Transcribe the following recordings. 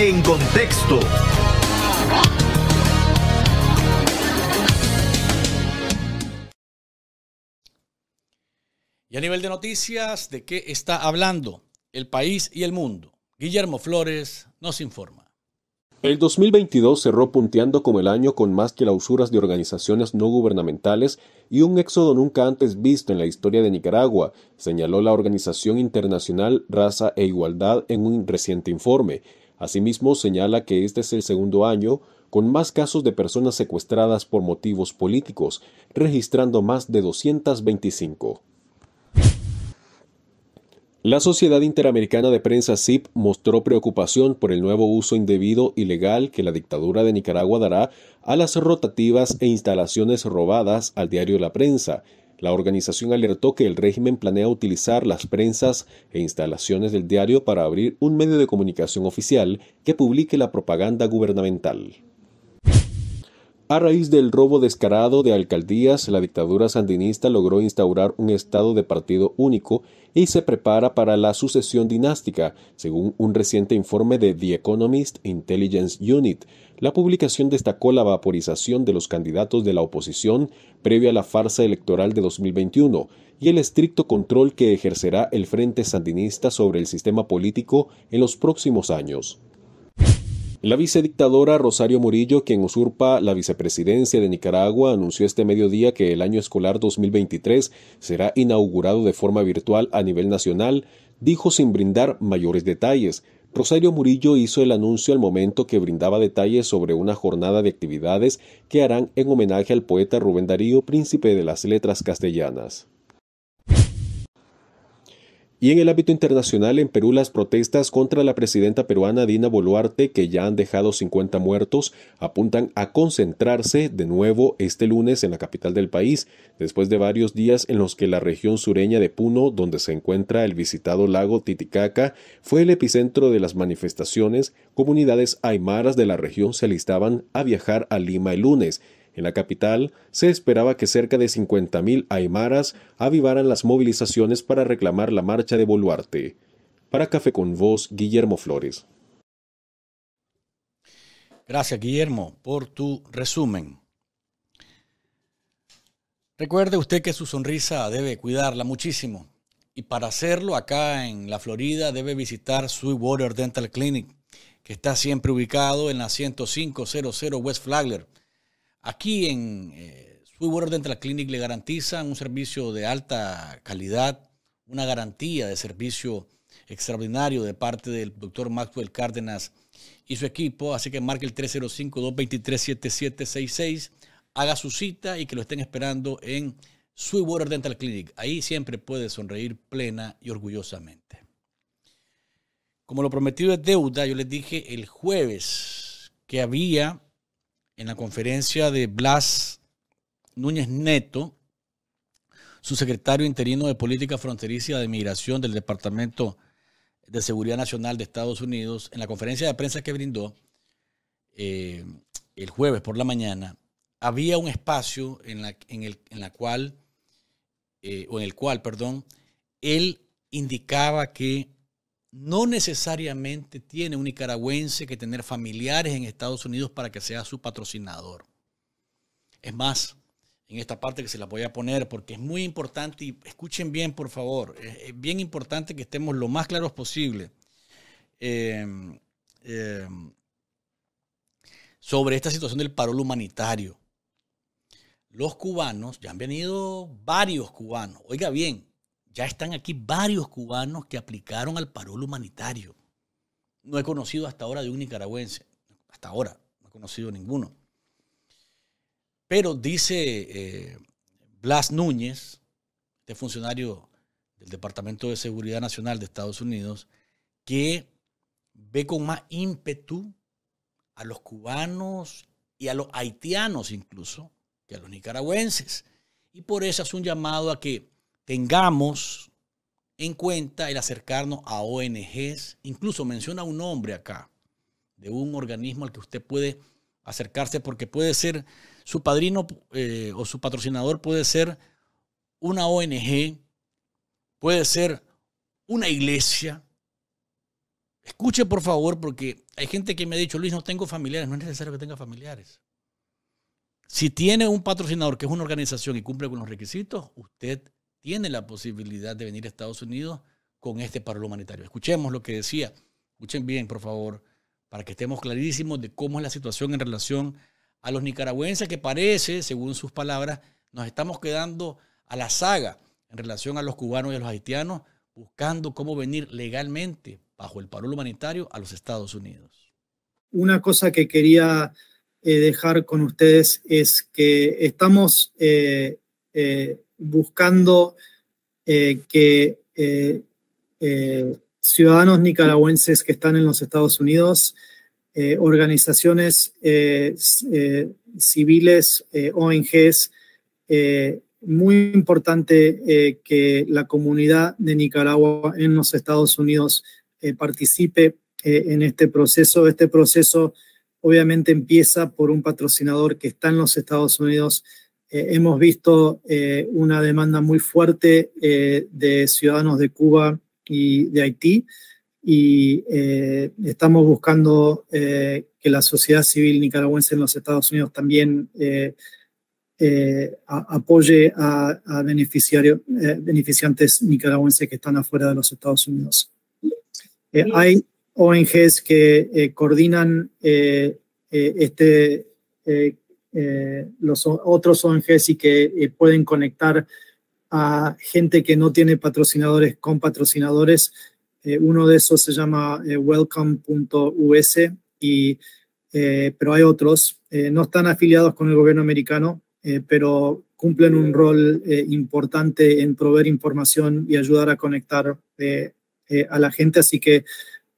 En contexto. Y a nivel de noticias, ¿de qué está hablando el país y el mundo? Guillermo Flores nos informa. El 2022 cerró punteando como el año con más que clausuras de organizaciones no gubernamentales y un éxodo nunca antes visto en la historia de Nicaragua, señaló la Organización Internacional Raza e Igualdad en un reciente informe. Asimismo, señala que este es el segundo año con más casos de personas secuestradas por motivos políticos, registrando más de 225. La Sociedad Interamericana de Prensa SIP mostró preocupación por el nuevo uso indebido y legal que la dictadura de Nicaragua dará a las rotativas e instalaciones robadas al diario La Prensa, la organización alertó que el régimen planea utilizar las prensas e instalaciones del diario para abrir un medio de comunicación oficial que publique la propaganda gubernamental. A raíz del robo descarado de alcaldías, la dictadura sandinista logró instaurar un estado de partido único y se prepara para la sucesión dinástica, según un reciente informe de The Economist Intelligence Unit, la publicación destacó la vaporización de los candidatos de la oposición previo a la farsa electoral de 2021 y el estricto control que ejercerá el Frente Sandinista sobre el sistema político en los próximos años. La vicedictadora Rosario Murillo, quien usurpa la vicepresidencia de Nicaragua, anunció este mediodía que el año escolar 2023 será inaugurado de forma virtual a nivel nacional, dijo sin brindar mayores detalles, Rosario Murillo hizo el anuncio al momento que brindaba detalles sobre una jornada de actividades que harán en homenaje al poeta Rubén Darío, príncipe de las letras castellanas. Y en el ámbito internacional, en Perú, las protestas contra la presidenta peruana Dina Boluarte, que ya han dejado 50 muertos, apuntan a concentrarse de nuevo este lunes en la capital del país, después de varios días en los que la región sureña de Puno, donde se encuentra el visitado lago Titicaca, fue el epicentro de las manifestaciones, comunidades aymaras de la región se alistaban a viajar a Lima el lunes en la capital, se esperaba que cerca de 50.000 aymaras avivaran las movilizaciones para reclamar la marcha de Boluarte. Para Café con Voz, Guillermo Flores. Gracias, Guillermo, por tu resumen. Recuerde usted que su sonrisa debe cuidarla muchísimo. Y para hacerlo, acá en la Florida debe visitar Sweetwater Dental Clinic, que está siempre ubicado en la 10500 West Flagler Aquí en eh, Sweetwater Dental Clinic le garantizan un servicio de alta calidad, una garantía de servicio extraordinario de parte del doctor Maxwell Cárdenas y su equipo. Así que marque el 305-223-7766, haga su cita y que lo estén esperando en Sweetwater Dental Clinic. Ahí siempre puede sonreír plena y orgullosamente. Como lo prometido es deuda, yo les dije el jueves que había en la conferencia de Blas Núñez Neto, su secretario interino de Política Fronteriza de Migración del Departamento de Seguridad Nacional de Estados Unidos, en la conferencia de prensa que brindó eh, el jueves por la mañana, había un espacio en la, en el, la cual, eh, o en el cual, perdón, él indicaba que no necesariamente tiene un nicaragüense que tener familiares en Estados Unidos para que sea su patrocinador. Es más, en esta parte que se la voy a poner porque es muy importante y escuchen bien, por favor. Es bien importante que estemos lo más claros posible em, em, sobre esta situación del parol humanitario. Los cubanos, ya han venido varios cubanos, oiga bien, ya están aquí varios cubanos que aplicaron al parol humanitario. No he conocido hasta ahora de un nicaragüense. Hasta ahora, no he conocido ninguno. Pero dice eh, Blas Núñez, este funcionario del Departamento de Seguridad Nacional de Estados Unidos, que ve con más ímpetu a los cubanos y a los haitianos incluso que a los nicaragüenses. Y por eso hace un llamado a que tengamos en cuenta el acercarnos a ONGs. Incluso menciona un nombre acá de un organismo al que usted puede acercarse porque puede ser su padrino eh, o su patrocinador puede ser una ONG, puede ser una iglesia. Escuche por favor porque hay gente que me ha dicho, Luis, no tengo familiares, no es necesario que tenga familiares. Si tiene un patrocinador que es una organización y cumple con los requisitos, usted tiene la posibilidad de venir a Estados Unidos con este paro humanitario. Escuchemos lo que decía, escuchen bien, por favor, para que estemos clarísimos de cómo es la situación en relación a los nicaragüenses que parece, según sus palabras, nos estamos quedando a la saga en relación a los cubanos y a los haitianos, buscando cómo venir legalmente bajo el paro humanitario a los Estados Unidos. Una cosa que quería eh, dejar con ustedes es que estamos eh, eh, buscando eh, que eh, eh, ciudadanos nicaragüenses que están en los Estados Unidos, organizaciones civiles, ONGs, muy importante que la comunidad de Nicaragua en los Estados Unidos participe en este proceso. Este proceso obviamente empieza por un patrocinador que está en los Estados Unidos, eh, hemos visto eh, una demanda muy fuerte eh, de ciudadanos de Cuba y de Haití y estamos buscando que la sociedad civil nicaragüense en los Estados Unidos también apoye a, beneficiarios beneficiantes nicaragüenses que están afuera de los Estados Unidos. hay ONGs que coordinan este eh, los otros ONGs y que eh, pueden conectar a gente que no tiene patrocinadores con patrocinadores. Eh, uno de esos se llama welcome.us, y, pero hay otros. no están afiliados con el gobierno americano, pero cumplen un rol importante en proveer información y ayudar a conectar a la gente. Así que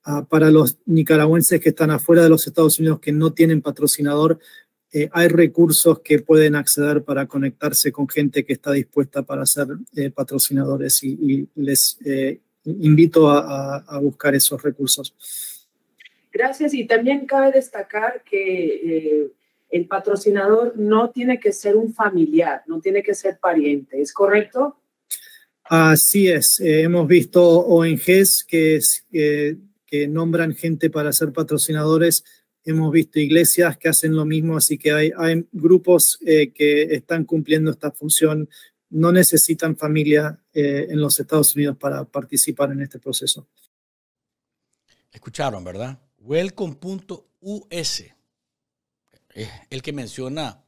ah, para los nicaragüenses que están afuera de los Estados Unidos, que no tienen patrocinador, eh, hay recursos que pueden acceder para conectarse con gente que está dispuesta para ser eh, patrocinadores y, les eh, invito a, buscar esos recursos. Gracias y también cabe destacar que el patrocinador no tiene que ser un familiar, no tiene que ser pariente, ¿es correcto? Así es, hemos visto ONGs que nombran gente para ser patrocinadores Hemos visto iglesias que hacen lo mismo, así que hay, grupos eh, que están cumpliendo esta función. No necesitan familia eh, en los Estados Unidos para participar en este proceso. Escucharon, ¿verdad? Welcome.us. Es el que menciona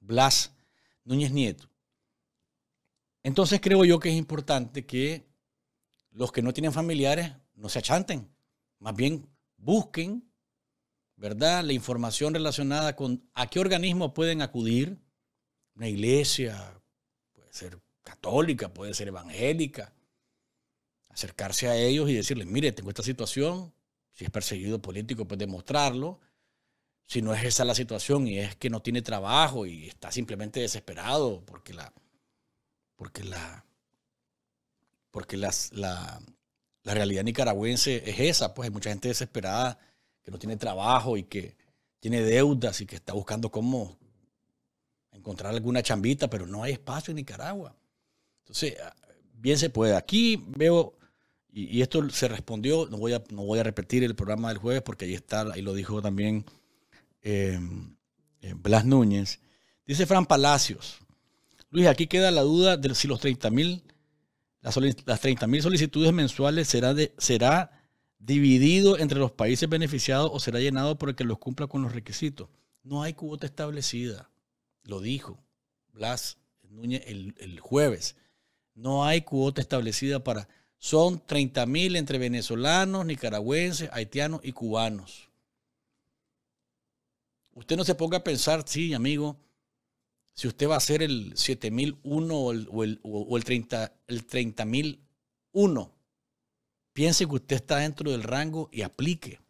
Blas Núñez Nieto. Entonces creo yo que es importante que los que no tienen familiares no se achanten. Más bien busquen, ¿verdad? La información relacionada con a qué organismo pueden acudir. Una iglesia, puede ser católica, puede ser evangélica. Acercarse a ellos y decirles, mire, tengo esta situación. Si es perseguido político, puede demostrarlo. Si no es esa la situación y es que no tiene trabajo y está simplemente desesperado porque la, porque la, porque las, la, la realidad nicaragüense es esa, pues hay mucha gente desesperada que no tiene trabajo y que tiene deudas y que está buscando cómo encontrar alguna chambita, pero no hay espacio en Nicaragua. Entonces, ah, bien se puede. Aquí veo, y, esto se respondió, no voy, a, no voy a repetir el programa del jueves porque ahí está, ahí lo dijo también em, eh, Blas Núñez. Dice Fran Palacios, Luis, aquí queda la duda de si los 30 mil las, 30 30.000 solicitudes mensuales será, será dividido entre los países beneficiados o será llenado por el que los cumpla con los requisitos. No hay cuota establecida. Lo dijo Blas Núñez el, el jueves. No hay cuota establecida para... Son 30.000 entre venezolanos, nicaragüenses, haitianos y cubanos. Usted no se ponga a pensar, sí, amigo, si usted va a ser el 7001 o el, o el, el 30, el 30001, piense que usted está dentro del rango y aplique.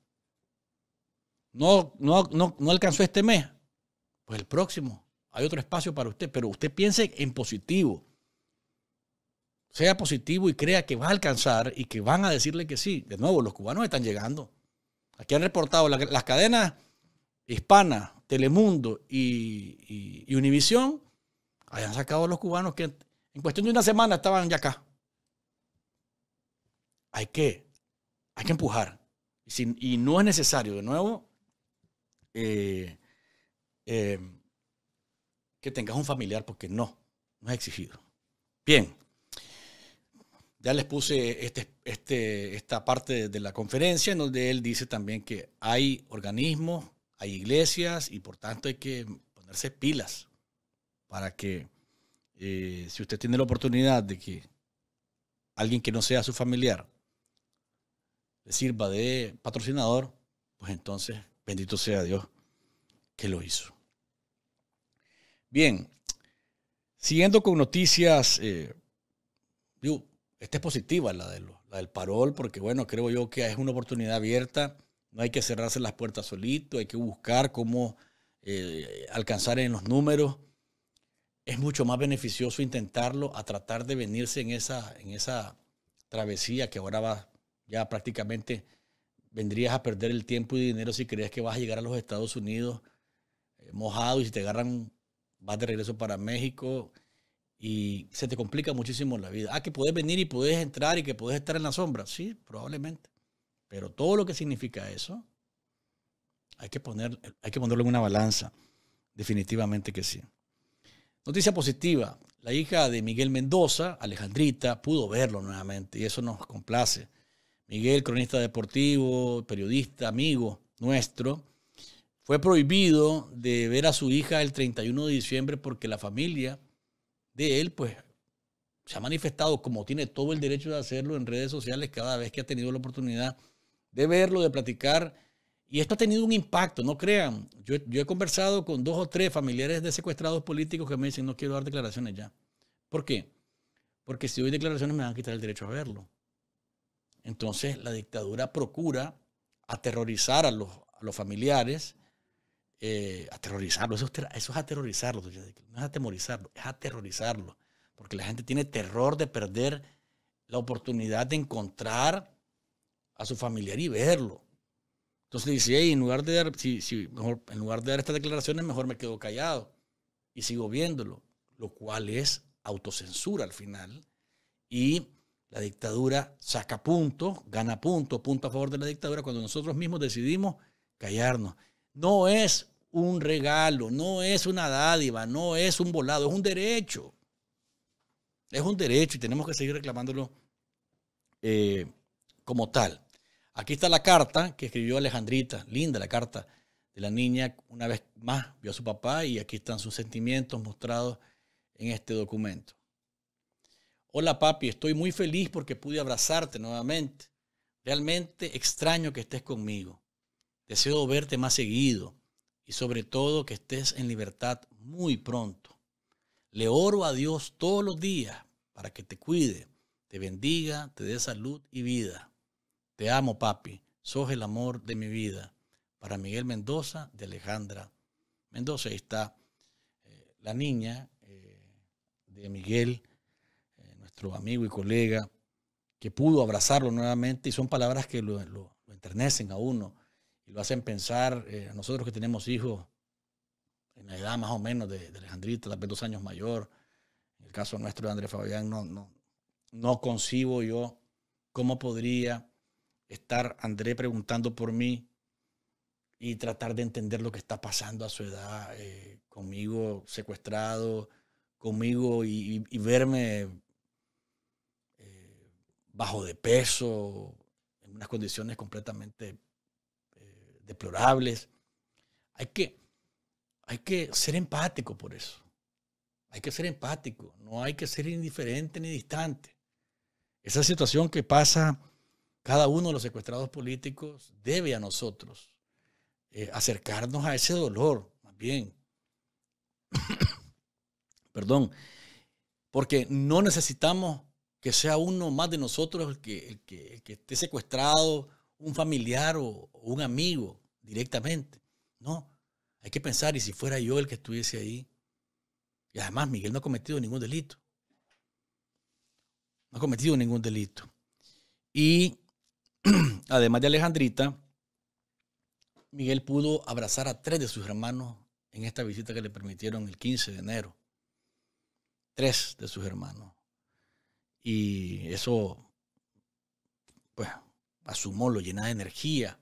No, no, alcanzó este mes, pues el próximo. Hay otro espacio para usted, pero usted piense en positivo. Sea positivo y crea que va a alcanzar y que van a decirle que sí. De nuevo, los cubanos están llegando. Aquí han reportado las cadenas hispanas, Telemundo y, Univision hayan Univisión, sacado a los cubanos que en cuestión de una semana estaban ya acá. Hay que, hay que empujar. Y, no es necesario, de nuevo, eh, eh, que tengas un familiar, porque no, no es exigido. Bien, ya les puse este, este, esta parte de la conferencia en donde él dice también que hay organismos hay iglesias y por tanto hay que ponerse pilas para que eh, si usted tiene la oportunidad de que alguien que no sea su familiar le sirva de patrocinador, pues entonces bendito sea Dios que lo hizo. Bien, siguiendo con noticias, eh, esta es positiva la, la del parol, porque bueno, creo yo que es una oportunidad abierta no hay que cerrarse las puertas solito, hay que buscar cómo eh, alcanzar en los números. Es mucho más beneficioso intentarlo a tratar de venirse en esa, en esa travesía que ahora va, ya prácticamente vendrías a perder el tiempo y dinero si crees que vas a llegar a los Estados Unidos eh, mojado y si te agarran vas de regreso para México y se te complica muchísimo la vida. Ah, que puedes venir y puedes entrar y que puedes estar en la sombra. Sí, probablemente. Pero todo lo que significa eso, hay que, poner, hay que ponerlo en una balanza. Definitivamente que sí. Noticia positiva. La hija de Miguel Mendoza, Alejandrita, pudo verlo nuevamente y eso nos complace. Miguel, cronista deportivo, periodista, amigo nuestro, fue prohibido de ver a su hija el 31 de diciembre porque la familia de él, pues, se ha manifestado como tiene todo el derecho de hacerlo en redes sociales cada vez que ha tenido la oportunidad de verlo, de platicar. Y esto ha tenido un impacto, no crean. Yo, he conversado con dos o tres familiares de secuestrados políticos que me dicen, no quiero dar declaraciones ya. ¿Por qué? Porque si doy declaraciones me van a quitar el derecho a verlo. Entonces la dictadura procura aterrorizar a los, familiares, eh, aterrorizarlos, eso, es aterrorizarlos, no es atemorizarlos, es aterrorizarlos. Porque la gente tiene terror de perder la oportunidad de encontrar a su familiar y verlo. Entonces le dice, en lugar de dar, si, si, mejor, en lugar de dar estas declaraciones, mejor me quedo callado y sigo viéndolo, lo cual es autocensura al final. Y la dictadura saca punto, gana punto, punto a favor de la dictadura cuando nosotros mismos decidimos callarnos. No es un regalo, no es una dádiva, no es un volado, es un derecho. Es un derecho y tenemos que seguir reclamándolo eh, como tal. Aquí está la carta que escribió Alejandrita, linda la carta de la niña, una vez más vio a su papá y aquí están sus sentimientos mostrados en este documento. Hola papi, estoy muy feliz porque pude abrazarte nuevamente. Realmente extraño que estés conmigo. Deseo verte más seguido y sobre todo que estés en libertad muy pronto. Le oro a Dios todos los días para que te cuide, te bendiga, te dé salud y vida. Te amo, papi. Sos el amor de mi vida. Para Miguel Mendoza, de Alejandra Mendoza. Ahí está eh, la niña eh, de Miguel, eh, nuestro amigo y colega, que pudo abrazarlo nuevamente. Y son palabras que lo, enternecen a uno y lo hacen pensar a nosotros que tenemos hijos en la edad más o menos de, Alejandrita, tal vez dos años mayor. En el caso nuestro de Andrés Fabián, no, no, no concibo yo cómo podría estar André preguntando por mí y tratar de entender lo que está pasando a su edad, eh, conmigo secuestrado, conmigo y, verme eh, bajo de peso, en unas condiciones completamente eh, deplorables. Hay que, hay que ser empático por eso. Hay que ser empático, no hay que ser indiferente ni distante. Esa situación que pasa cada uno de los secuestrados políticos debe a nosotros eh, acercarnos a ese dolor, más bien. Perdón. Porque no necesitamos que sea uno más de nosotros el que, esté secuestrado, un familiar o, un amigo directamente. No. Hay que pensar, y si fuera yo el que estuviese ahí, y además Miguel no ha cometido ningún delito. No ha cometido ningún delito. Y además de Alejandrita, Miguel pudo abrazar a tres de sus hermanos en esta visita que le permitieron el 15 de enero. Tres de sus hermanos. Y eso, pues, a su lo llena de energía.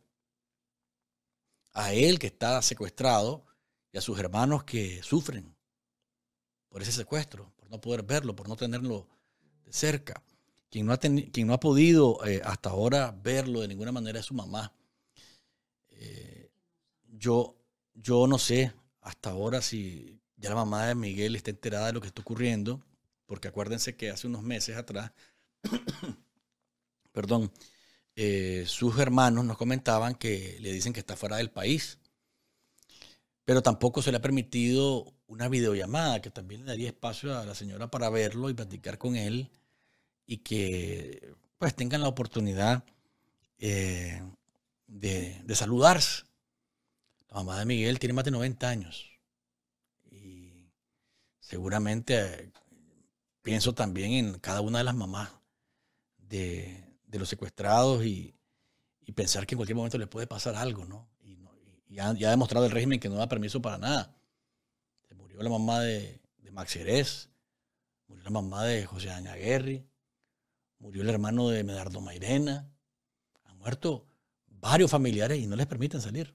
A él que está secuestrado y a sus hermanos que sufren por ese secuestro, por no poder verlo, por no tenerlo de cerca. Quien no ha, podido eh, hasta ahora verlo de ninguna manera es su mamá. Eh, yo, yo no sé hasta ahora si ya la mamá de Miguel está enterada de lo que está ocurriendo, porque acuérdense que hace unos meses atrás, perdón, eh, sus hermanos nos comentaban que le dicen que está fuera del país, pero tampoco se le ha permitido una videollamada, que también le daría espacio a la señora para verlo y platicar con él y que pues tengan la oportunidad eh, de, saludarse. La mamá de Miguel tiene más de 90 años y seguramente pienso también en cada una de las mamás de, los secuestrados y, pensar que en cualquier momento le puede pasar algo, ¿no? Y, ya, ha demostrado el régimen que no da permiso para nada. Se murió la mamá de, Max Jerez, murió la mamá de José Añaguerri, murió el hermano de Medardo Mairena, han muerto varios familiares y no les permiten salir.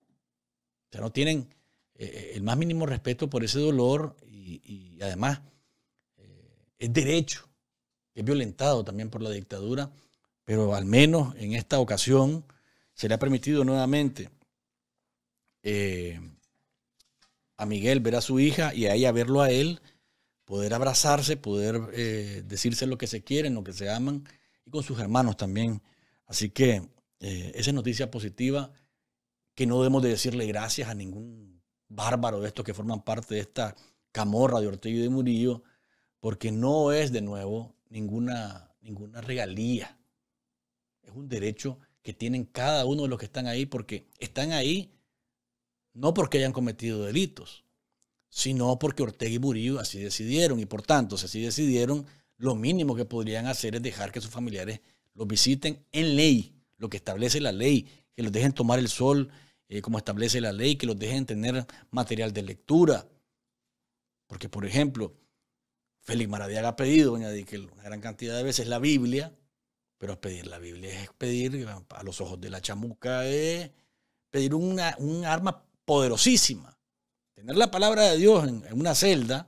O sea, no tienen eh, eh, el más mínimo respeto por ese dolor y, además eh, es derecho, es violentado también por la dictadura, pero al menos en esta ocasión se le ha permitido nuevamente a Miguel ver a su hija y a ella verlo a él poder abrazarse, poder eh, decirse lo que se quieren, lo que se aman, y con sus hermanos también. Así que eh, esa es noticia positiva que no debemos de decirle gracias a ningún bárbaro de estos que forman parte de esta camorra de Ortega y de Murillo, porque no es de nuevo ninguna, ninguna regalía. Es un derecho que tienen cada uno de los que están ahí, porque están ahí no porque hayan cometido delitos, sino porque Ortega y Burillo así decidieron. Y por tanto, si así decidieron, lo mínimo que podrían hacer es dejar que sus familiares los visiten en ley, lo que establece la ley, que los dejen tomar el sol eh, como establece la ley, que los dejen tener material de lectura. Porque, por ejemplo, Félix Maradiaga ha pedido, doña que una gran cantidad de veces la Biblia, pero pedir la Biblia es pedir, eh, a los ojos de la chamuca, es eh, pedir una, un arma poderosísima Tener la palabra de Dios en, una celda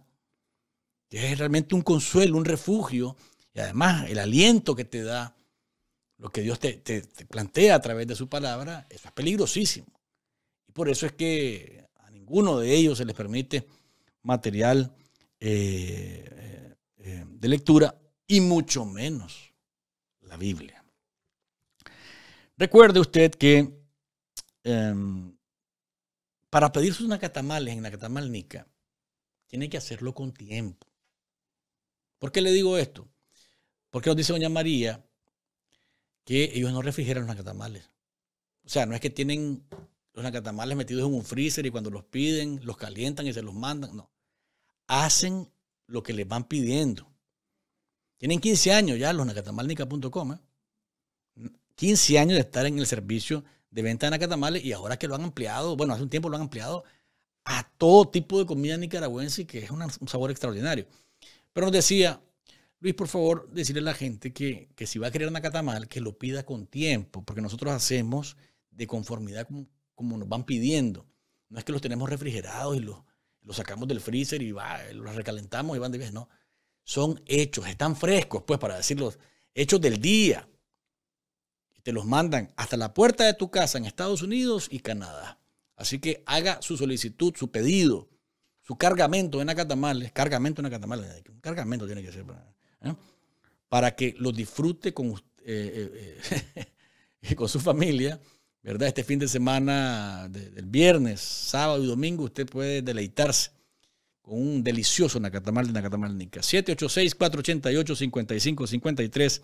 que es realmente un consuelo, un refugio y además el aliento que te da lo que Dios te, plantea a través de su palabra, es peligrosísimo. Y por eso es que a ninguno de ellos se les permite material eh, eh, de lectura y mucho menos la Biblia. Recuerde usted que em, para pedir sus nacatamales en Nacatamalnica, tiene que hacerlo con tiempo. ¿Por qué le digo esto? Porque nos dice doña María que ellos no refrigeran los nacatamales. O sea, no es que tienen los nacatamales metidos en un freezer y cuando los piden, los calientan y se los mandan. No. Hacen lo que les van pidiendo. Tienen 15 años ya los nacatamalnica.com. 15 ¿eh? años de estar en el servicio de venta de nacatamales y ahora que lo han ampliado, bueno, hace un tiempo lo han ampliado a todo tipo de comida nicaragüense que es un sabor extraordinario. Pero nos decía, Luis, por favor, decirle a la gente que, si va a querer nacatamal, que lo pida con tiempo, porque nosotros hacemos de conformidad como, nos van pidiendo. No es que los tenemos refrigerados y los, sacamos del freezer y va, los recalentamos y van de vez, no. Son hechos, están frescos, pues, para decirlo, hechos del día te los mandan hasta la puerta de tu casa en Estados Unidos y Canadá. Así que haga su solicitud, su pedido, su cargamento en Nacatamales. cargamento en Nacatamales. Eh, un cargamento tiene que ser ¿eh? para, que lo disfrute con, eh, con su familia. ¿verdad? Este fin de semana, el del viernes, sábado y domingo, usted puede deleitarse con un delicioso Nacatamal de Nica. 786-488-5553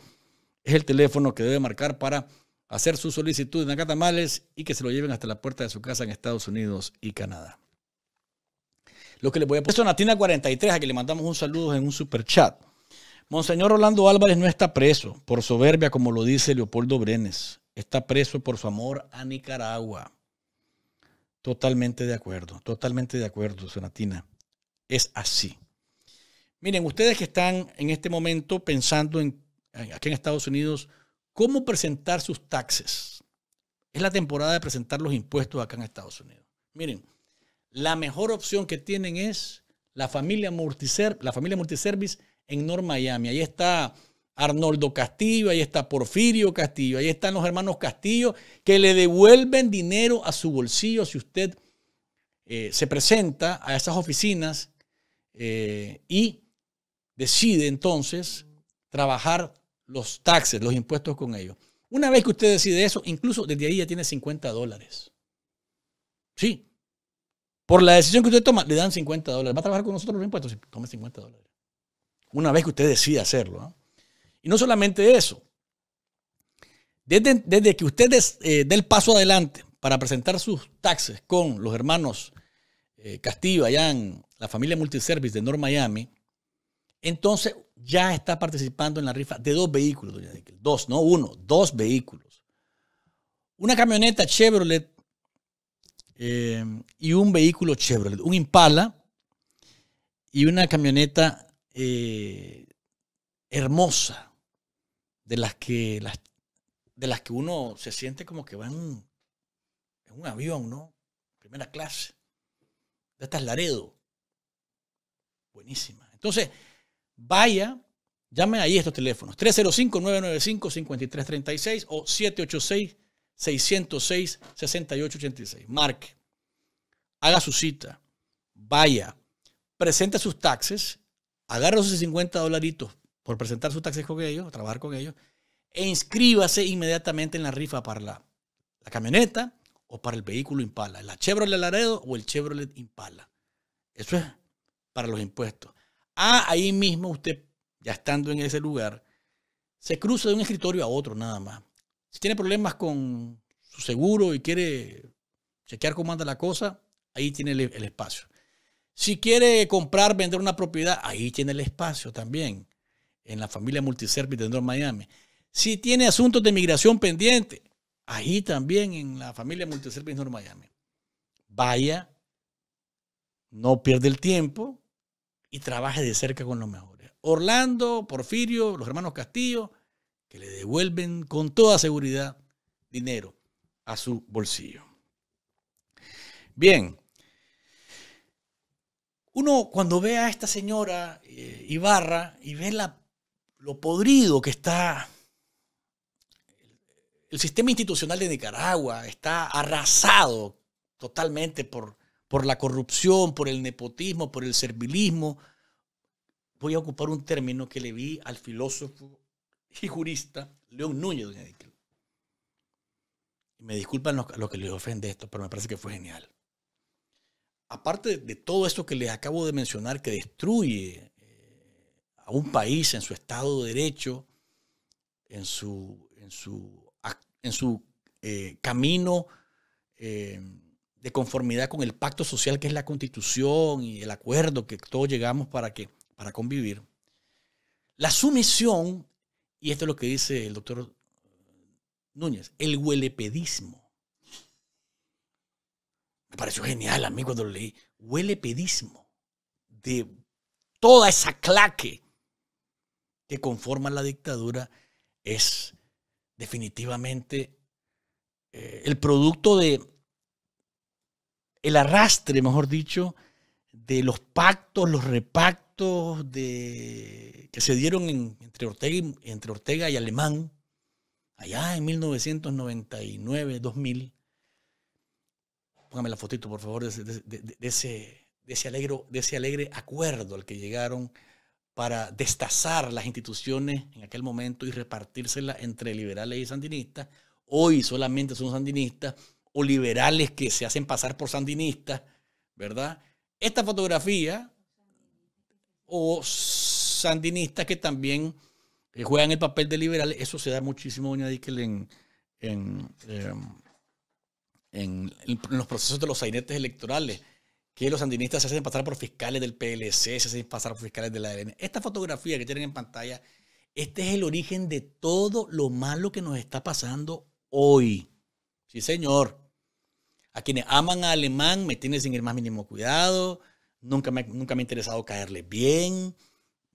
es el teléfono que debe marcar para hacer su solicitud en Nacatamales y que se lo lleven hasta la puerta de su casa en Estados Unidos y Canadá. Lo que le voy a poner es 43 a que le mandamos un saludo en un super chat. Monseñor Rolando Álvarez no está preso por soberbia, como lo dice Leopoldo Brenes. Está preso por su amor a Nicaragua. Totalmente de acuerdo, totalmente de acuerdo, Sonatina. Es así. Miren, ustedes que están en este momento pensando en aquí en Estados Unidos, cómo presentar sus taxes. Es la temporada de presentar los impuestos acá en Estados Unidos. Miren, la mejor opción que tienen es la familia, la familia Multiservice en North Miami. Ahí está Arnoldo Castillo, ahí está Porfirio Castillo, ahí están los hermanos Castillo que le devuelven dinero a su bolsillo si usted eh, se presenta a esas oficinas eh, y decide entonces trabajar los taxes, los impuestos con ellos. Una vez que usted decide eso, incluso desde ahí ya tiene 50 dólares. Sí. Por la decisión que usted toma, le dan 50 dólares. ¿Va a trabajar con nosotros los impuestos? Sí, tome 50 dólares. Una vez que usted decide hacerlo. ¿ah? Y no solamente eso. Desde, que usted eh, dé el paso adelante para presentar sus taxes con los hermanos eh, Castillo allá en la familia Multiservice de North Miami, entonces ya está participando en la rifa de dos vehículos, doña Nickel. Dos, no uno, dos vehículos. Una camioneta Chevrolet eh, y un vehículo Chevrolet, un Impala y una camioneta eh, hermosa, de las que las, de las que uno se siente como que va en un, avión, ¿no? Primera clase. De estas Laredo. Buenísima. Entonces, vaya, llame ahí estos teléfonos, 305-995-5336 o 786-606-6886. Marque, haga su cita, vaya, presente sus taxes, agarre sus 50 dolaritos por presentar sus taxes con ellos, trabajar con ellos, e inscríbase inmediatamente en la rifa para la, la camioneta o para el vehículo Impala, la Chevrolet Laredo o el Chevrolet Impala. Eso es para los impuestos. Ah, ahí mismo usted, ya estando en ese lugar, se cruza de un escritorio a otro nada más. Si tiene problemas con su seguro y quiere chequear cómo anda la cosa, ahí tiene el, espacio. Si quiere comprar, vender una propiedad, ahí tiene el espacio también. En la familia Multiservice de North Miami. Si tiene asuntos de migración pendiente, ahí también en la familia Multiservice North Miami. Vaya, no pierde el tiempo, y trabaje de cerca con los mejores. Orlando, Porfirio, los hermanos Castillo, que le devuelven con toda seguridad dinero a su bolsillo. Bien, uno cuando ve a esta señora eh, Ibarra y ve lo podrido que está el sistema institucional de Nicaragua, está arrasado totalmente por por la corrupción, por el nepotismo, por el servilismo. Voy a ocupar un término que le vi al filósofo y jurista León Núñez, doña Díquel. Y me disculpan lo que les ofende esto, pero me parece que fue genial. Aparte de todo esto que les acabo de mencionar, que destruye eh, a un país en su Estado de Derecho, en su, en su, en su eh, camino eh, de conformidad con el pacto social que es la constitución y el acuerdo que todos llegamos para, que, para convivir. La sumisión, y esto es lo que dice el doctor Núñez, el huelepedismo. Me pareció genial a mí cuando lo leí. Huelepedismo de toda esa claque que conforma la dictadura es definitivamente eh, el producto de el arrastre, mejor dicho, de los pactos, los repactos de, que se dieron entre, Ortega y, entre Ortega y Alemán, allá en 1999, 2000. Póngame la fotito, por favor, de, ese, alegre, de ese alegre acuerdo al que llegaron para destazar las instituciones en aquel momento y repartírselas entre liberales y sandinistas. Hoy solamente son sandinistas o liberales que se hacen pasar por sandinistas, ¿verdad? Esta fotografía o sandinistas que también eh, juegan el papel de liberales, eso se da muchísimo, doña Díquel, em, en, los procesos de los sainetes electorales, que los sandinistas se hacen pasar por fiscales del PLC, se hacen pasar por fiscales de la ADN. Esta fotografía que tienen en pantalla, este es el origen de todo lo malo que nos está pasando hoy. Sí, señor. A quienes aman a Alemán me tiene sin el más mínimo cuidado, nunca me, nunca me ha interesado caerle bien,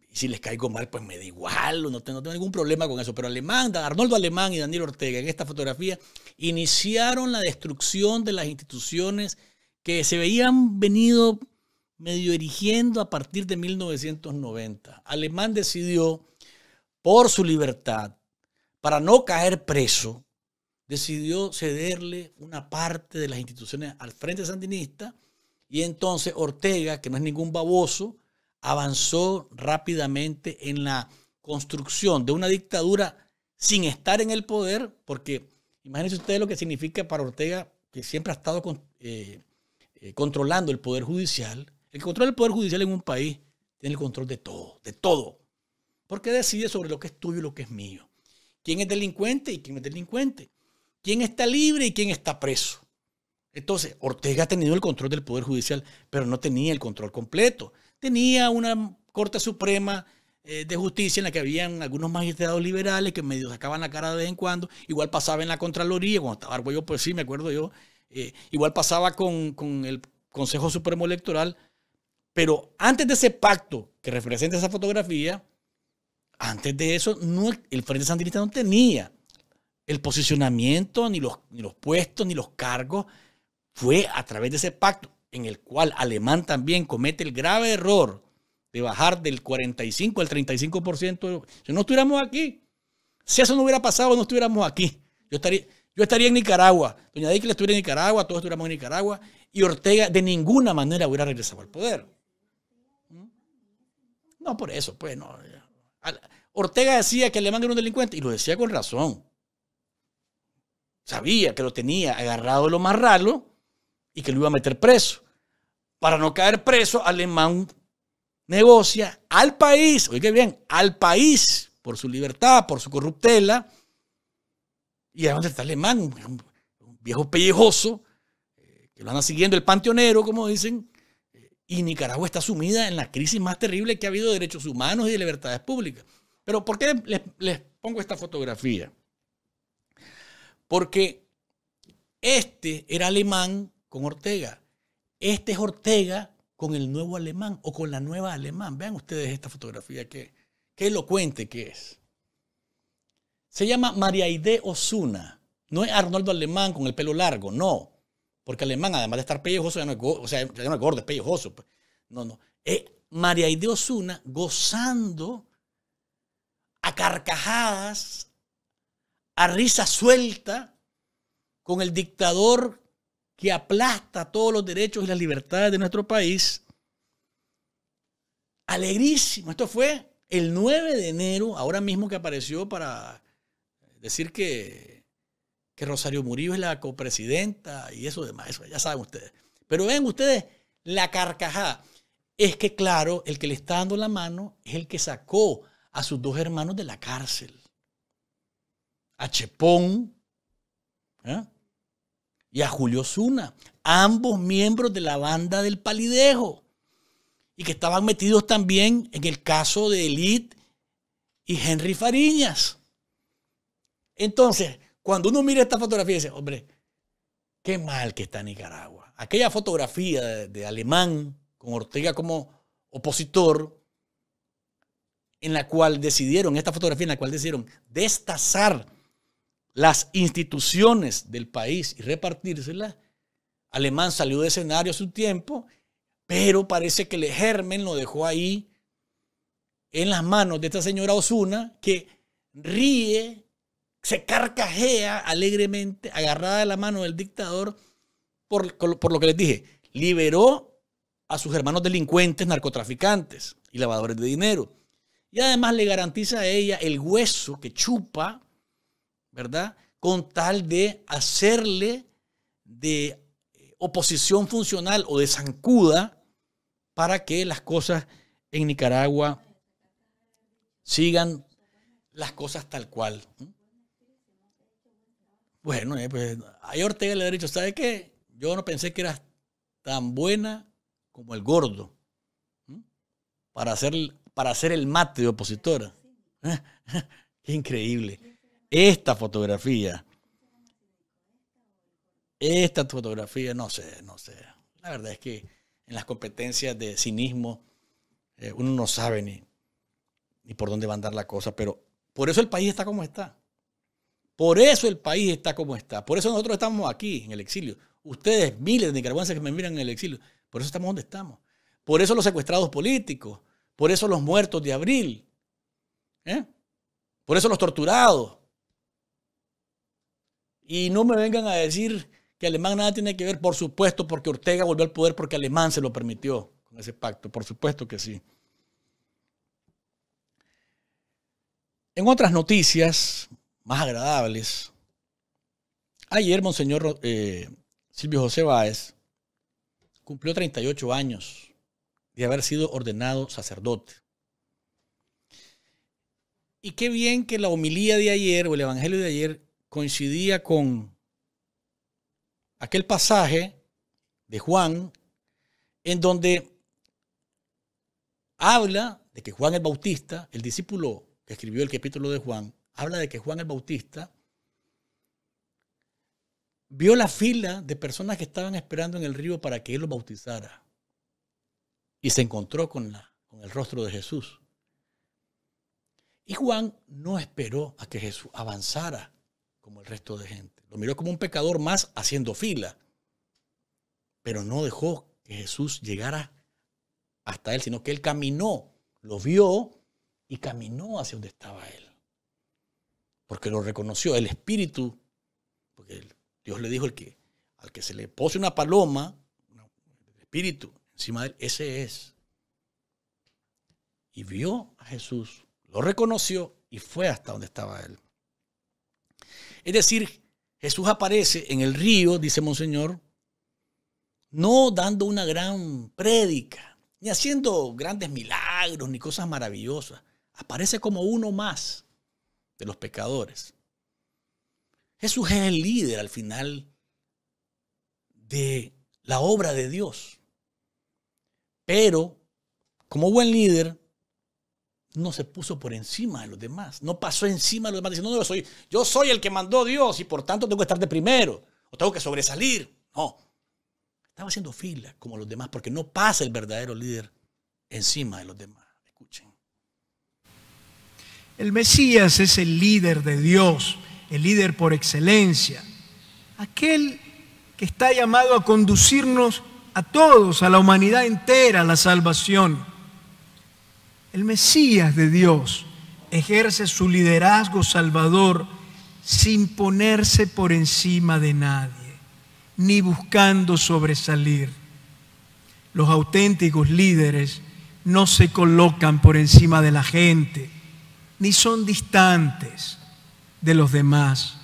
y si les caigo mal, pues me da igual, no tengo, no tengo ningún problema con eso. Pero Alemán, Arnoldo Alemán y Daniel Ortega en esta fotografía iniciaron la destrucción de las instituciones que se veían venido medio erigiendo a partir de 1990. Alemán decidió, por su libertad, para no caer preso, decidió cederle una parte de las instituciones al Frente Sandinista y entonces Ortega, que no es ningún baboso, avanzó rápidamente en la construcción de una dictadura sin estar en el poder, porque imagínense ustedes lo que significa para Ortega, que siempre ha estado eh, eh, controlando el poder judicial. El control del poder judicial en un país tiene el control de todo, de todo, porque decide sobre lo que es tuyo y lo que es mío. ¿Quién es delincuente y quién es delincuente? quién está libre y quién está preso. Entonces, Ortega ha tenido el control del Poder Judicial, pero no tenía el control completo. Tenía una Corte Suprema eh, de Justicia en la que habían algunos magistrados liberales que medio sacaban la cara de vez en cuando. Igual pasaba en la Contraloría, cuando estaba Arguello, pues sí, me acuerdo yo. Eh, igual pasaba con, el Consejo Supremo Electoral. Pero antes de ese pacto que representa esa fotografía, antes de eso, no, el Frente Sandinista no tenía el posicionamiento, ni los, los puestos, ni los cargos. Fue a través de ese pacto en el cual Alemán también comete el grave error de bajar del 45 al 35%. Si no estuviéramos aquí, si eso no hubiera pasado, no estuviéramos aquí. Yo estaría, yo estaría en Nicaragua, doña que estuviera en Nicaragua, todos estuviéramos en Nicaragua, y Ortega de ninguna manera hubiera regresado al poder. ¿Mm? No por eso, pues no. Ortega decía que Alemán era un delincuente, y lo decía con razón sabía que lo tenía agarrado de lo más raro y que lo iba a meter preso. Para no caer preso, Alemán negocia al país, oiga bien, al país, por su libertad, por su corruptela. Y dónde está Alemán, un, viejo pellejoso, eh, que lo anda siguiendo el panteonero, como dicen. y Nicaragua está sumida en la crisis más terrible que ha habido de derechos humanos y de libertades públicas. Pero ¿por qué les pongo esta fotografía? Porque este era alemán con Ortega. Este es Ortega con el nuevo alemán o con la nueva alemán. Vean ustedes esta fotografía, que, qué elocuente que es. Se llama María Maríaide Osuna. No es Arnoldo Alemán con el pelo largo, no. Porque Alemán, además de estar pellejoso, ya no es, no es gordo, es pellejoso. Pues. No, no. Es Maríaide Osuna gozando a carcajadas a risa suelta con el dictador que aplasta todos los derechos y las libertades de nuestro país. Alegrísimo. Esto fue el 9 de enero, ahora mismo que apareció para decir que, que Rosario Murillo es la copresidenta y eso demás, ya saben ustedes. Pero ven ustedes la carcajada. Es que claro, el que le está dando la mano es el que sacó a sus dos hermanos de la cárcel a Chepón ¿eh? y a Julio Zuna, ambos miembros de la banda del Palidejo, y que estaban metidos también en el caso de Elite y Henry Fariñas. Entonces, cuando uno mira esta fotografía, dice, hombre, qué mal que está Nicaragua. Aquella fotografía de, de Alemán con Ortega como opositor, en la cual decidieron, esta fotografía en la cual decidieron destazar las instituciones del país y repartírselas, Alemán salió de escenario a su tiempo, pero parece que el germen lo dejó ahí en las manos de esta señora Osuna, que ríe, se carcajea alegremente, agarrada de la mano del dictador, por, por lo que les dije, liberó a sus hermanos delincuentes, narcotraficantes y lavadores de dinero. Y además le garantiza a ella el hueso que chupa ¿verdad? Con tal de hacerle de eh, oposición funcional o de zancuda para que las cosas en Nicaragua sigan las cosas tal cual. Bueno, eh, pues Ortega le ha dicho, ¿sabe qué? Yo no pensé que eras tan buena como el gordo para hacer, para hacer el mate de opositora. increíble. Esta fotografía. Esta fotografía, no sé, no sé. La verdad es que en las competencias de cinismo eh, uno no sabe ni, ni por dónde va a andar la cosa, pero por eso el país está como está. Por eso el país está como está. Por eso nosotros estamos aquí en el exilio. Ustedes, miles de nicaragüenses que me miran en el exilio, por eso estamos donde estamos. Por eso los secuestrados políticos, por eso los muertos de abril, ¿eh? por eso los torturados, y no me vengan a decir que Alemán nada tiene que ver, por supuesto, porque Ortega volvió al poder porque Alemán se lo permitió con ese pacto, por supuesto que sí. En otras noticias más agradables, ayer Monseñor eh, Silvio José Báez cumplió 38 años de haber sido ordenado sacerdote. Y qué bien que la homilía de ayer o el evangelio de ayer coincidía con aquel pasaje de Juan en donde habla de que Juan el Bautista, el discípulo que escribió el capítulo de Juan, habla de que Juan el Bautista vio la fila de personas que estaban esperando en el río para que él lo bautizara y se encontró con, la, con el rostro de Jesús. Y Juan no esperó a que Jesús avanzara el resto de gente. Lo miró como un pecador más haciendo fila. Pero no dejó que Jesús llegara hasta él, sino que él caminó, lo vio y caminó hacia donde estaba él. Porque lo reconoció el Espíritu, porque Dios le dijo el que, al que se le pose una paloma, el Espíritu encima de él, ese es. Y vio a Jesús, lo reconoció y fue hasta donde estaba él. Es decir, Jesús aparece en el río, dice Monseñor, no dando una gran prédica, ni haciendo grandes milagros, ni cosas maravillosas. Aparece como uno más de los pecadores. Jesús es el líder al final de la obra de Dios. Pero, como buen líder, no se puso por encima de los demás, no pasó encima de los demás diciendo, no, yo soy, yo soy el que mandó Dios y por tanto tengo que estar de primero o tengo que sobresalir. No, estaba haciendo fila como los demás porque no pasa el verdadero líder encima de los demás. Escuchen. El Mesías es el líder de Dios, el líder por excelencia, aquel que está llamado a conducirnos a todos, a la humanidad entera, a la salvación. El Mesías de Dios ejerce su liderazgo salvador sin ponerse por encima de nadie, ni buscando sobresalir. Los auténticos líderes no se colocan por encima de la gente, ni son distantes de los demás.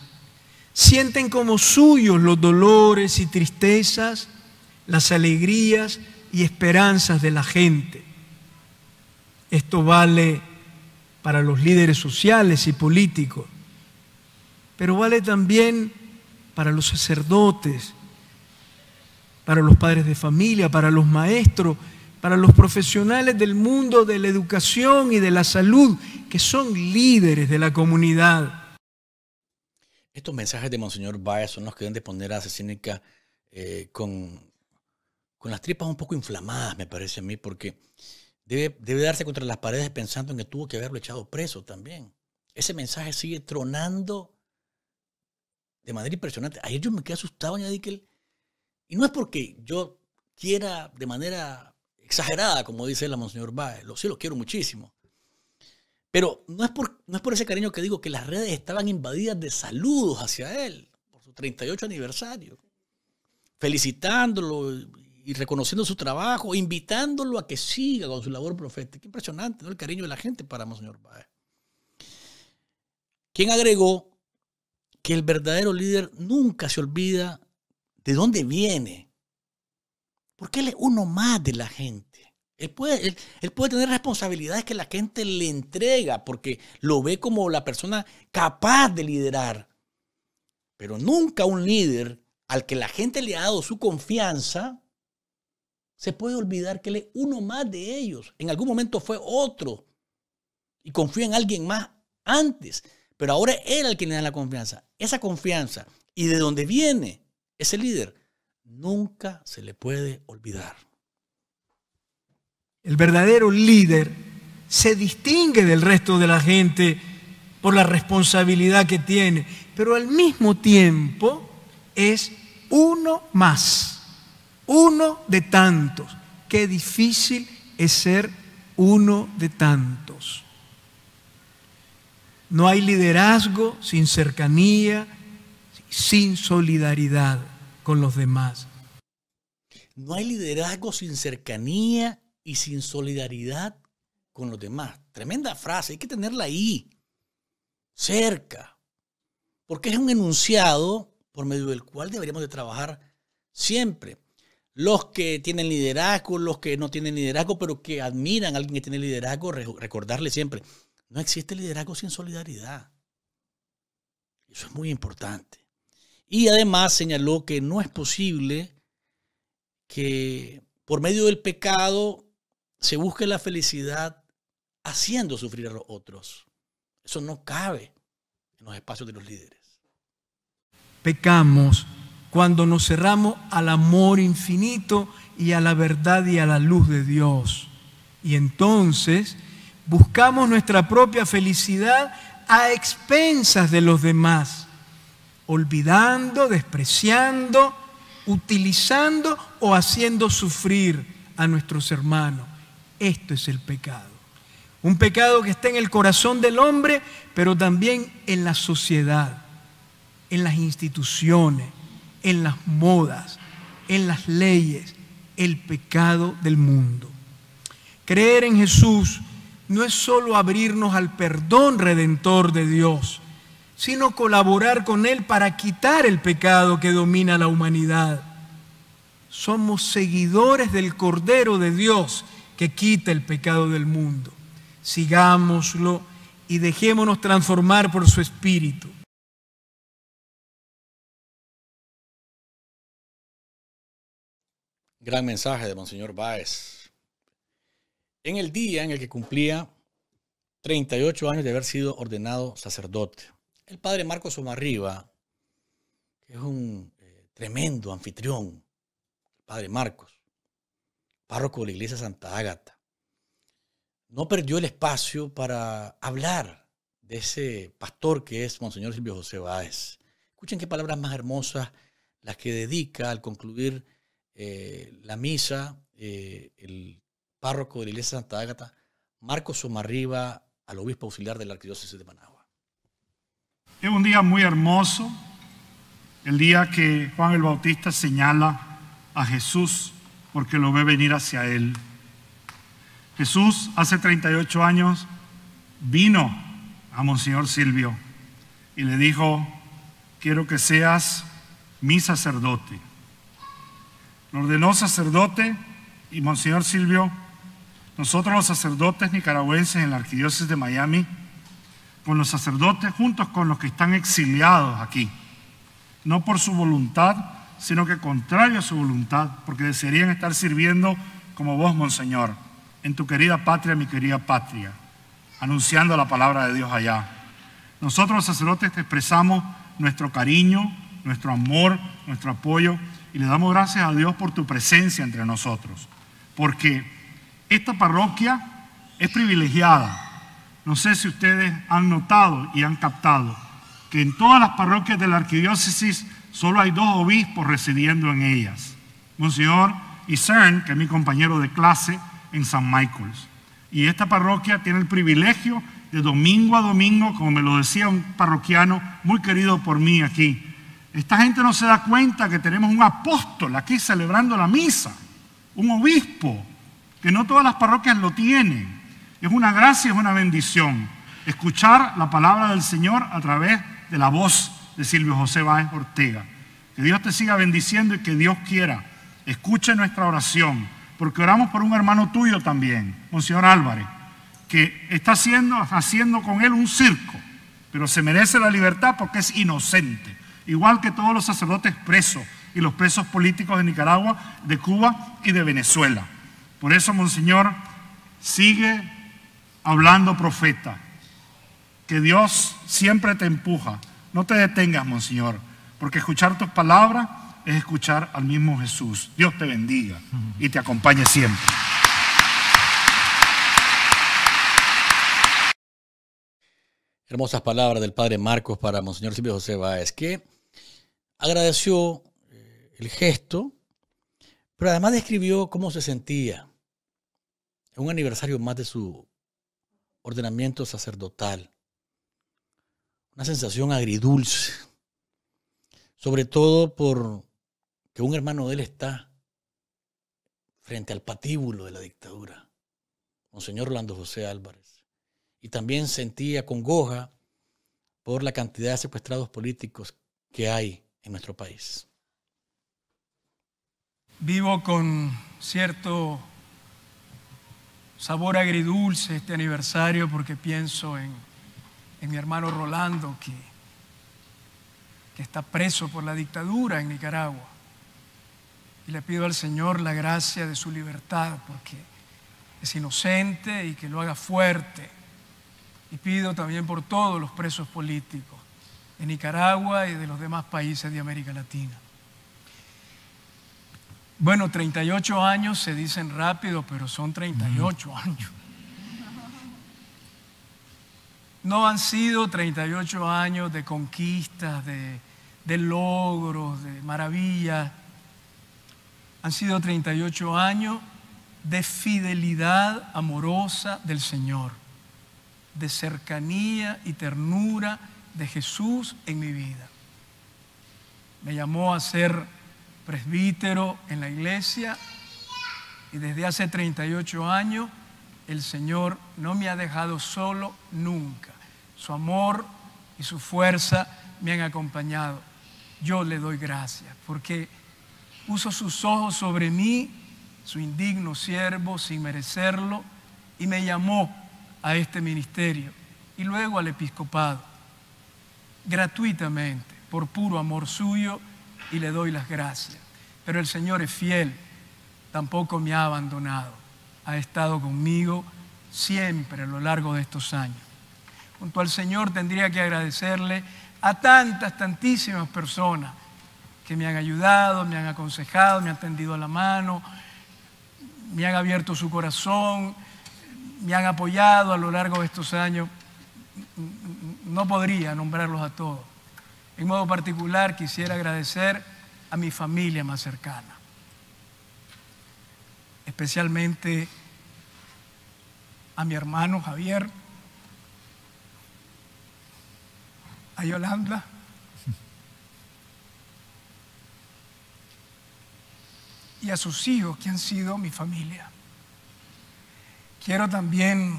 Sienten como suyos los dolores y tristezas, las alegrías y esperanzas de la gente. Esto vale para los líderes sociales y políticos, pero vale también para los sacerdotes, para los padres de familia, para los maestros, para los profesionales del mundo de la educación y de la salud, que son líderes de la comunidad. Estos mensajes de Monseñor Baez son los que deben de poner a Cecínica eh, con las tripas un poco inflamadas, me parece a mí, porque debe, darse contra las paredes pensando en que tuvo que haberlo echado preso también. Ese mensaje sigue tronando de manera impresionante. Ayer yo me quedé asustado, que él... y no es porque yo quiera de manera exagerada, como dice la Monseñor Baez, lo, sí lo quiero muchísimo. Pero no es, por, no es por ese cariño que digo que las redes estaban invadidas de saludos hacia él por su 38 aniversario, felicitándolo y reconociendo su trabajo, invitándolo a que siga con su labor profética. Qué impresionante, ¿no? El cariño de la gente para Monseñor Baez. quién agregó que el verdadero líder nunca se olvida de dónde viene. Porque él es uno más de la gente. Él puede, él puede tener responsabilidades que la gente le entrega porque lo ve como la persona capaz de liderar. Pero nunca un líder al que la gente le ha dado su confianza se puede olvidar que él es uno más de ellos. En algún momento fue otro y confía en alguien más antes, pero ahora él el que le da la confianza. Esa confianza y de dónde viene ese líder nunca se le puede olvidar. El verdadero líder se distingue del resto de la gente por la responsabilidad que tiene, pero al mismo tiempo es uno más uno de tantos. Qué difícil es ser uno de tantos. No hay liderazgo sin cercanía, sin solidaridad con los demás. No hay liderazgo sin cercanía y sin solidaridad con los demás. Tremenda frase, hay que tenerla ahí, cerca, porque es un enunciado por medio del cual deberíamos de trabajar siempre los que tienen liderazgo, los que no tienen liderazgo, pero que admiran a alguien que tiene liderazgo, recordarle siempre, no existe liderazgo sin solidaridad. Eso es muy importante. Y además señaló que no es posible que por medio del pecado se busque la felicidad haciendo sufrir a los otros. Eso no cabe en los espacios de los líderes. Pecamos cuando nos cerramos al amor infinito y a la verdad y a la luz de Dios. Y entonces buscamos nuestra propia felicidad a expensas de los demás, olvidando, despreciando, utilizando o haciendo sufrir a nuestros hermanos. Esto es el pecado. Un pecado que está en el corazón del hombre, pero también en la sociedad, en las instituciones, en las modas, en las leyes, el pecado del mundo. Creer en Jesús no es solo abrirnos al perdón redentor de Dios, sino colaborar con Él para quitar el pecado que domina la humanidad. Somos seguidores del Cordero de Dios que quita el pecado del mundo. Sigámoslo y dejémonos transformar por su Espíritu. Gran mensaje de Monseñor Báez. En el día en el que cumplía 38 años de haber sido ordenado sacerdote, el padre Marcos Riva, que es un eh, tremendo anfitrión, el padre Marcos, párroco de la iglesia Santa Ágata, no perdió el espacio para hablar de ese pastor que es Monseñor Silvio José Báez. Escuchen qué palabras más hermosas las que dedica al concluir eh, la misa, eh, el párroco de la iglesia de Santa Ágata, Marcos Somarriba, al obispo auxiliar de la arquidiócesis de Managua. Es un día muy hermoso, el día que Juan el Bautista señala a Jesús porque lo ve venir hacia él. Jesús hace 38 años vino a Monseñor Silvio y le dijo, quiero que seas mi sacerdote ordenó sacerdote y Monseñor Silvio. Nosotros los sacerdotes nicaragüenses en la Arquidiócesis de Miami, con los sacerdotes juntos con los que están exiliados aquí, no por su voluntad, sino que contrario a su voluntad, porque desearían estar sirviendo como vos, Monseñor, en tu querida patria, mi querida patria, anunciando la palabra de Dios allá. Nosotros los sacerdotes te expresamos nuestro cariño, nuestro amor, nuestro apoyo y le damos gracias a Dios por tu presencia entre nosotros, porque esta parroquia es privilegiada. No sé si ustedes han notado y han captado que en todas las parroquias de la arquidiócesis solo hay dos obispos residiendo en ellas. Monseñor Cern, que es mi compañero de clase en San Michael's. Y esta parroquia tiene el privilegio de domingo a domingo, como me lo decía un parroquiano muy querido por mí aquí, esta gente no se da cuenta que tenemos un apóstol aquí celebrando la misa, un obispo, que no todas las parroquias lo tienen. Es una gracia, es una bendición escuchar la palabra del Señor a través de la voz de Silvio José Báez Ortega. Que Dios te siga bendiciendo y que Dios quiera. Escuche nuestra oración, porque oramos por un hermano tuyo también, Monseñor Álvarez, que está haciendo, haciendo con él un circo, pero se merece la libertad porque es inocente igual que todos los sacerdotes presos y los presos políticos de Nicaragua, de Cuba y de Venezuela. Por eso, Monseñor, sigue hablando profeta, que Dios siempre te empuja. No te detengas, Monseñor, porque escuchar tus palabras es escuchar al mismo Jesús. Dios te bendiga y te acompañe siempre. Hermosas palabras del Padre Marcos para Monseñor Silvio José Báez, agradeció eh, el gesto, pero además describió cómo se sentía en un aniversario más de su ordenamiento sacerdotal. Una sensación agridulce, sobre todo por que un hermano de él está frente al patíbulo de la dictadura, Monseñor Orlando José Álvarez. Y también sentía congoja por la cantidad de secuestrados políticos que hay nuestro país. Vivo con cierto sabor agridulce este aniversario porque pienso en, en mi hermano Rolando que, que está preso por la dictadura en Nicaragua. Y le pido al Señor la gracia de su libertad porque es inocente y que lo haga fuerte. Y pido también por todos los presos políticos en Nicaragua y de los demás países de América Latina. Bueno, 38 años se dicen rápido, pero son 38 años. No han sido 38 años de conquistas, de, de logros, de maravillas. Han sido 38 años de fidelidad amorosa del Señor, de cercanía y ternura de Jesús en mi vida. Me llamó a ser presbítero en la iglesia y desde hace 38 años el Señor no me ha dejado solo nunca. Su amor y su fuerza me han acompañado. Yo le doy gracias porque puso sus ojos sobre mí, su indigno siervo, sin merecerlo, y me llamó a este ministerio y luego al episcopado gratuitamente por puro amor suyo y le doy las gracias. Pero el Señor es fiel, tampoco me ha abandonado, ha estado conmigo siempre a lo largo de estos años. Junto al Señor tendría que agradecerle a tantas, tantísimas personas que me han ayudado, me han aconsejado, me han tendido la mano, me han abierto su corazón, me han apoyado a lo largo de estos años no podría nombrarlos a todos. En modo particular quisiera agradecer a mi familia más cercana, especialmente a mi hermano Javier, a Yolanda, y a sus hijos que han sido mi familia. Quiero también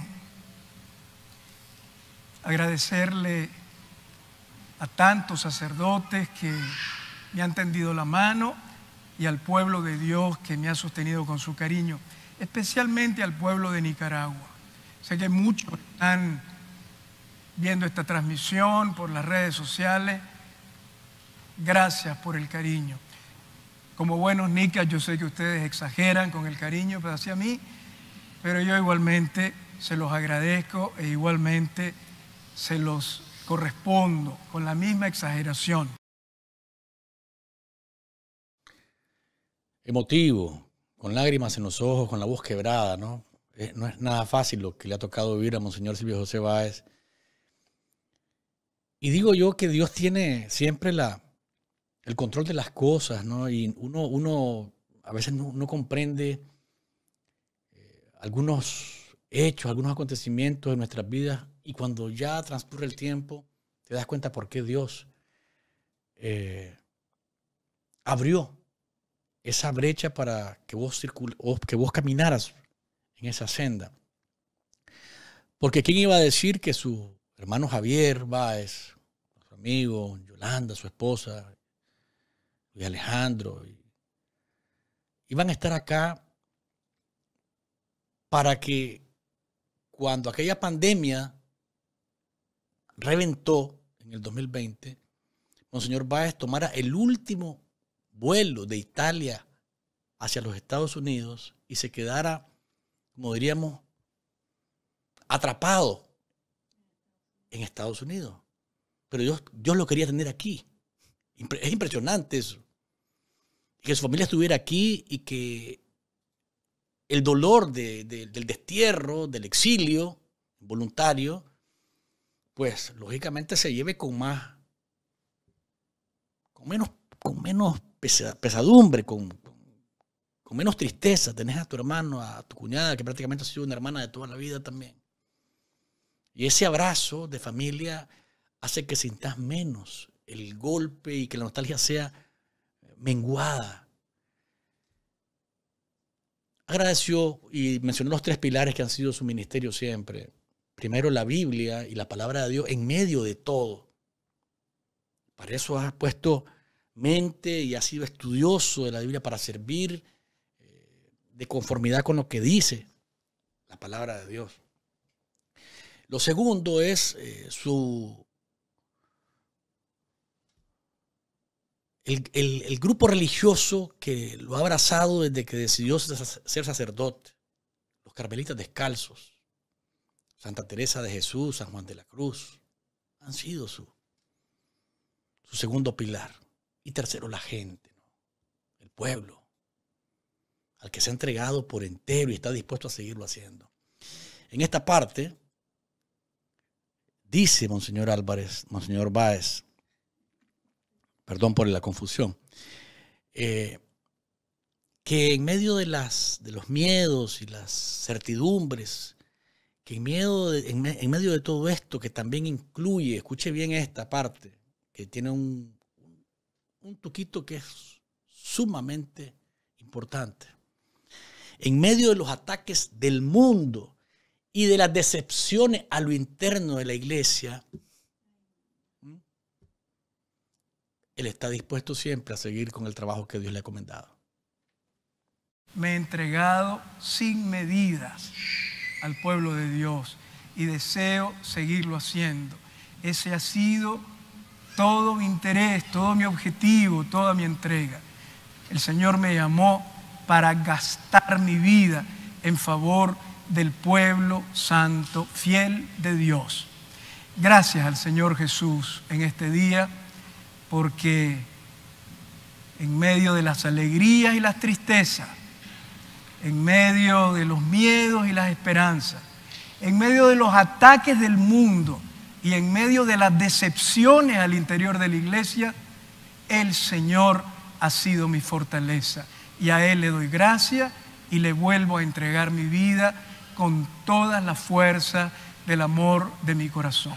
agradecerle a tantos sacerdotes que me han tendido la mano y al pueblo de Dios que me ha sostenido con su cariño, especialmente al pueblo de Nicaragua. Sé que muchos están viendo esta transmisión por las redes sociales. Gracias por el cariño. Como buenos nicas, yo sé que ustedes exageran con el cariño hacia mí, pero yo igualmente se los agradezco e igualmente se los correspondo con la misma exageración. Emotivo, con lágrimas en los ojos, con la voz quebrada, ¿no? Eh, no es nada fácil lo que le ha tocado vivir a Monseñor Silvio José Báez. Y digo yo que Dios tiene siempre la, el control de las cosas, ¿no? Y uno, uno a veces no, comprende eh, algunos hechos, algunos acontecimientos de nuestras vidas y cuando ya transcurre el tiempo, te das cuenta por qué Dios eh, abrió esa brecha para que vos, que vos caminaras en esa senda. Porque ¿quién iba a decir que su hermano Javier Báez, su amigo, Yolanda, su esposa, y Alejandro, iban a estar acá para que cuando aquella pandemia reventó en el 2020, Monseñor Báez tomara el último vuelo de Italia hacia los Estados Unidos y se quedara, como diríamos, atrapado en Estados Unidos. Pero Dios, lo quería tener aquí. Es impresionante eso. Que su familia estuviera aquí y que el dolor del destierro, del exilio voluntario, pues lógicamente se lleve con más, con menos, con menos pesadumbre, con, con menos tristeza. Tenés a tu hermano, a tu cuñada, que prácticamente ha sido una hermana de toda la vida también. Y ese abrazo de familia hace que sintas menos el golpe y que la nostalgia sea menguada. Agradeció y mencionó los tres pilares que han sido su ministerio siempre primero la Biblia y la palabra de Dios en medio de todo. Para eso ha puesto mente y ha sido estudioso de la Biblia para servir eh, de conformidad con lo que dice la palabra de Dios. Lo segundo es eh, su... el, grupo religioso que lo ha abrazado desde que decidió ser sacerdote, los carmelitas descalzos. Santa Teresa de Jesús, San Juan de la Cruz, han sido su, su segundo pilar. Y tercero, la gente, el pueblo, al que se ha entregado por entero y está dispuesto a seguirlo haciendo. En esta parte, dice Monseñor Álvarez, Monseñor Báez, perdón por la confusión, eh, que en medio de, las, de los miedos y las certidumbres que miedo en, medio de todo esto, que también incluye, escuche bien esta parte, que tiene un, toquito que es sumamente importante. En medio de los ataques del mundo y de las decepciones a lo interno de la iglesia, Él está dispuesto siempre a seguir con el trabajo que Dios le ha encomendado. Me he entregado sin medidas al pueblo de Dios y deseo seguirlo haciendo. Ese ha sido todo mi interés, todo mi objetivo, toda mi entrega. El Señor me llamó para gastar mi vida en favor del pueblo santo, fiel de Dios. Gracias al Señor Jesús en este día, porque en medio de las alegrías y las tristezas, en medio de los miedos y las esperanzas, en medio de los ataques del mundo y en medio de las decepciones al interior de la iglesia, el Señor ha sido mi fortaleza. Y a Él le doy gracias y le vuelvo a entregar mi vida con todas la fuerza del amor de mi corazón.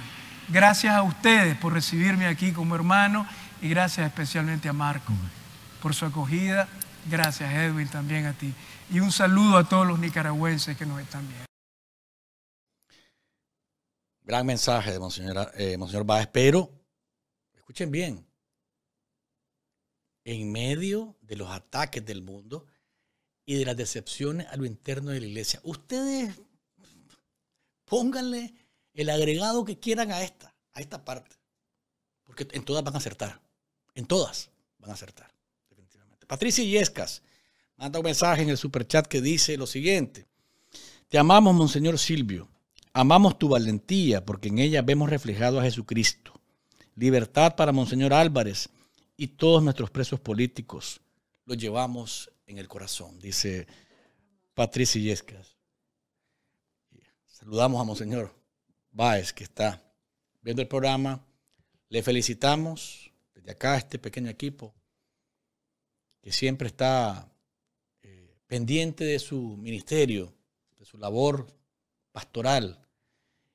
Gracias a ustedes por recibirme aquí como hermano y gracias especialmente a Marco por su acogida Gracias Edwin, también a ti. Y un saludo a todos los nicaragüenses que nos están viendo. Gran mensaje de Monseñor, eh, Monseñor Báez, pero escuchen bien. En medio de los ataques del mundo y de las decepciones a lo interno de la iglesia, ustedes pónganle el agregado que quieran a esta, a esta parte. Porque en todas van a acertar. En todas van a acertar. Patricia Yescas manda un mensaje en el superchat que dice lo siguiente. Te amamos, Monseñor Silvio. Amamos tu valentía porque en ella vemos reflejado a Jesucristo. Libertad para Monseñor Álvarez y todos nuestros presos políticos. Lo llevamos en el corazón, dice Patricia Yescas. Saludamos a Monseñor Báez que está viendo el programa. Le felicitamos desde acá a este pequeño equipo que siempre está eh, pendiente de su ministerio, de su labor pastoral.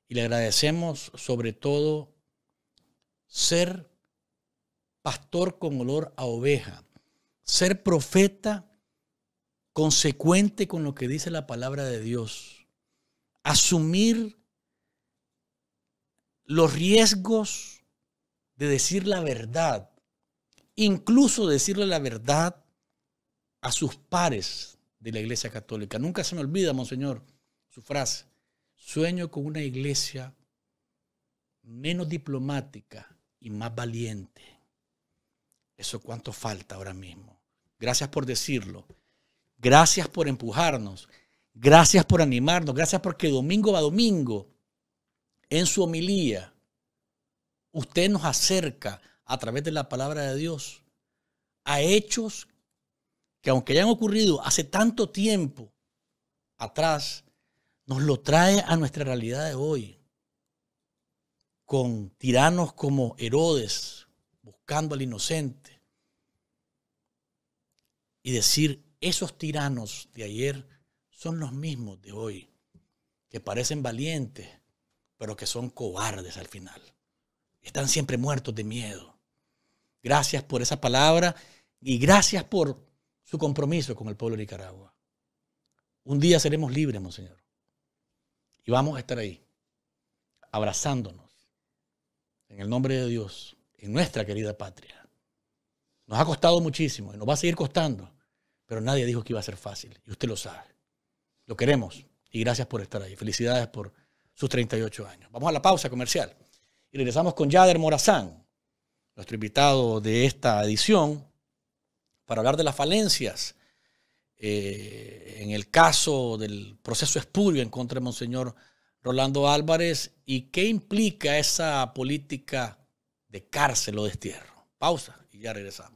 Y le agradecemos sobre todo ser pastor con olor a oveja, ser profeta consecuente con lo que dice la palabra de Dios, asumir los riesgos de decir la verdad, incluso decirle la verdad a sus pares de la Iglesia Católica. Nunca se me olvida, Monseñor, su frase, sueño con una iglesia menos diplomática y más valiente. Eso cuánto falta ahora mismo. Gracias por decirlo. Gracias por empujarnos. Gracias por animarnos. Gracias porque domingo a domingo, en su homilía, usted nos acerca a través de la palabra de Dios a hechos que aunque hayan ocurrido hace tanto tiempo atrás, nos lo trae a nuestra realidad de hoy, con tiranos como Herodes buscando al inocente, y decir, esos tiranos de ayer son los mismos de hoy, que parecen valientes, pero que son cobardes al final. Están siempre muertos de miedo. Gracias por esa palabra y gracias por su compromiso con el pueblo de Nicaragua. Un día seremos libres, Monseñor. Y vamos a estar ahí, abrazándonos, en el nombre de Dios, en nuestra querida patria. Nos ha costado muchísimo y nos va a seguir costando, pero nadie dijo que iba a ser fácil, y usted lo sabe. Lo queremos y gracias por estar ahí. Felicidades por sus 38 años. Vamos a la pausa comercial y regresamos con Yader Morazán nuestro invitado de esta edición, para hablar de las falencias eh, en el caso del proceso espurio en contra de Monseñor Rolando Álvarez y qué implica esa política de cárcel o destierro. Pausa y ya regresamos.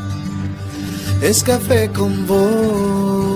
es café con vos.